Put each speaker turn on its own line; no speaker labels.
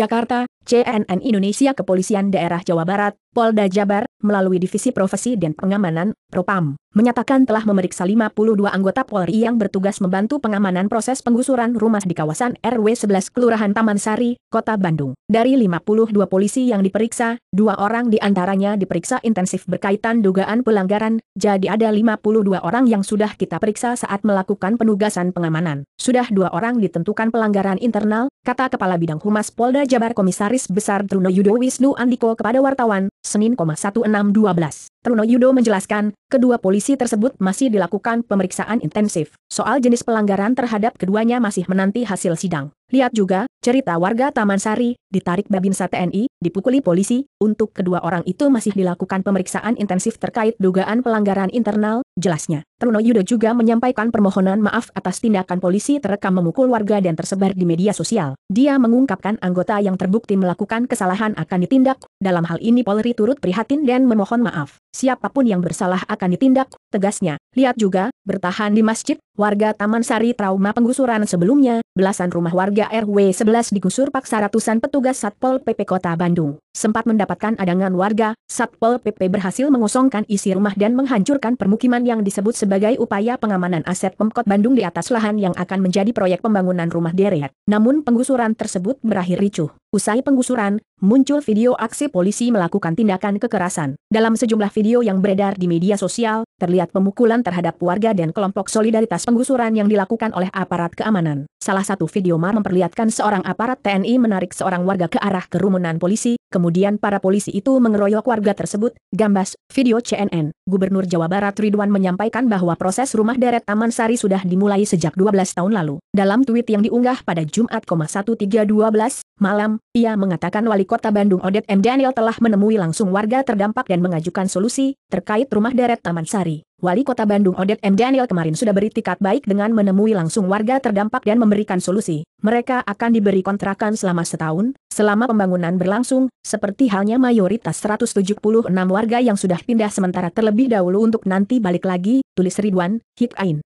Jakarta, CNN Indonesia Kepolisian Daerah Jawa Barat, Polda Jabar, melalui Divisi Profesi dan Pengamanan, Propam, menyatakan telah memeriksa 52 anggota Polri yang bertugas membantu pengamanan proses penggusuran rumah di kawasan RW 11 Kelurahan Taman Sari, Kota Bandung. Dari 52 polisi yang diperiksa, dua orang diantaranya diperiksa intensif berkaitan dugaan pelanggaran, jadi ada 52 orang yang sudah kita periksa saat melakukan penugasan pengamanan. Sudah dua orang ditentukan pelanggaran internal, kata Kepala Bidang Humas Polda Jabar Komisaris Besar Truno Yudo Wisnu Andiko kepada wartawan, Senin 1612. Truno Yudo menjelaskan, kedua polisi tersebut masih dilakukan pemeriksaan intensif. Soal jenis pelanggaran terhadap keduanya masih menanti hasil sidang. Lihat juga, cerita warga Taman Sari, ditarik Babinsa TNI, dipukuli polisi, untuk kedua orang itu masih dilakukan pemeriksaan intensif terkait dugaan pelanggaran internal, jelasnya. Truno Yudo juga menyampaikan permohonan maaf atas tindakan polisi terekam memukul warga dan tersebar di media sosial. Dia mengungkapkan anggota yang terbukti melakukan kesalahan akan ditindak, dalam hal ini Polri turut prihatin dan memohon maaf. Siapapun yang bersalah akan ditindak, tegasnya. Lihat juga, bertahan di masjid, warga Taman Sari trauma penggusuran sebelumnya, belasan rumah warga 3 RW 11 digusur paksa ratusan petugas Satpol PP Kota Bandung. Sempat mendapatkan adangan warga, Satpol PP berhasil mengosongkan isi rumah dan menghancurkan permukiman yang disebut sebagai upaya pengamanan aset Pemkot Bandung di atas lahan yang akan menjadi proyek pembangunan rumah deret. Namun penggusuran tersebut berakhir ricuh. Usai penggusuran, muncul video aksi polisi melakukan tindakan kekerasan. Dalam sejumlah video yang beredar di media sosial, terlihat pemukulan terhadap warga dan kelompok solidaritas penggusuran yang dilakukan oleh aparat keamanan. Salah satu video mar memperlihatkan seorang aparat TNI menarik seorang warga ke arah kerumunan polisi, kemudian para polisi itu mengeroyok warga tersebut. Gambas, video CNN. Gubernur Jawa Barat Ridwan menyampaikan bahwa proses rumah deret Taman Sari sudah dimulai sejak 12 tahun lalu. Dalam tweet yang diunggah pada Jumat, 1312. Malam, ia mengatakan wali kota Bandung Odet M. Daniel telah menemui langsung warga terdampak dan mengajukan solusi terkait rumah deret Taman Sari. Wali Kota Bandung Odet M. Daniel kemarin sudah beri tiket baik dengan menemui langsung warga terdampak dan memberikan solusi. Mereka akan diberi kontrakan selama setahun, selama pembangunan berlangsung, seperti halnya mayoritas 176 warga yang sudah pindah sementara terlebih dahulu untuk nanti balik lagi, tulis Ridwan, Hikain.